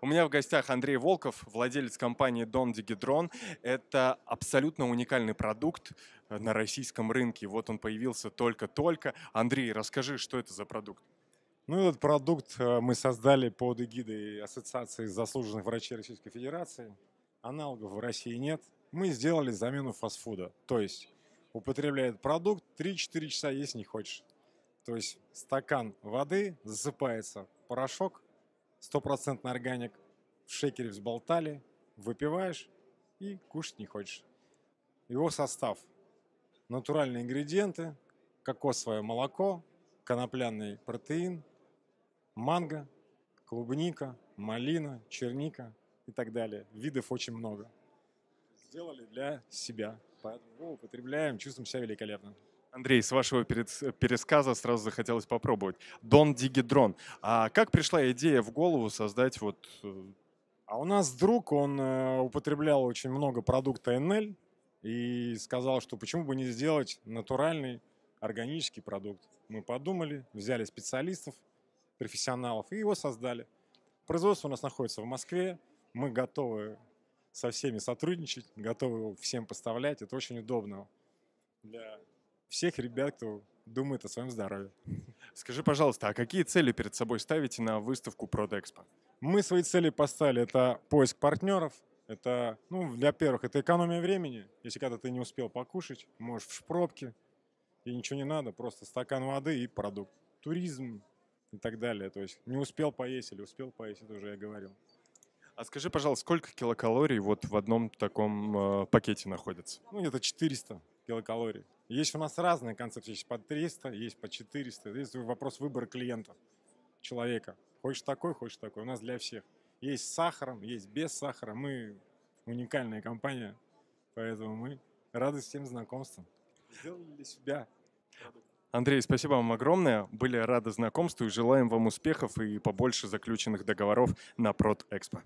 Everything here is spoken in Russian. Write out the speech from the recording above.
У меня в гостях Андрей Волков, владелец компании Дон Дигидрон. Это абсолютно уникальный продукт э, на российском рынке. Вот он появился только-только. Андрей, расскажи, что это за продукт? Ну, этот продукт э, мы создали под эгидой Ассоциации заслуженных врачей Российской Федерации. Аналогов в России нет. Мы сделали замену фастфуда. То есть употребляет продукт, 3-4 часа есть не хочешь. То есть стакан воды засыпается, порошок, стопроцентный органик, в шекере взболтали, выпиваешь и кушать не хочешь. Его состав. Натуральные ингредиенты, кокосовое молоко, конопляный протеин, манго, клубника, малина, черника и так далее. Видов очень много. Сделали для себя. Поэтому его употребляем, чувствуем себя великолепно. Андрей, с вашего пересказа сразу захотелось попробовать. Дон Дигидрон. А как пришла идея в голову создать вот... Э, а у нас друг, он э, употреблял очень много продукта НЛ и сказал, что почему бы не сделать натуральный органический продукт. Мы подумали, взяли специалистов, профессионалов и его создали. Производство у нас находится в Москве, мы готовы со всеми сотрудничать, готовы всем поставлять. Это очень удобно для всех ребят, кто думает о своем здоровье. Скажи, пожалуйста, а какие цели перед собой ставите на выставку Продэкспо? Мы свои цели поставили. Это поиск партнеров, это, ну, для первых, это экономия времени. Если когда ты не успел покушать, можешь в пробке, и ничего не надо, просто стакан воды и продукт. Туризм и так далее. То есть не успел поесть или успел поесть, это уже я говорил. А скажи, пожалуйста, сколько килокалорий вот в одном таком э, пакете находится? Ну, где-то 400 килокалорий. Есть у нас разные концепции, есть по 300, есть по 400, есть вопрос выбора клиента, человека. Хочешь такой, хочешь такой, у нас для всех. Есть с сахаром, есть без сахара, мы уникальная компания, поэтому мы рады всем знакомствам. Сделали для себя. Андрей, спасибо вам огромное. Были рады знакомству и желаем вам успехов и побольше заключенных договоров на Прод Экспо.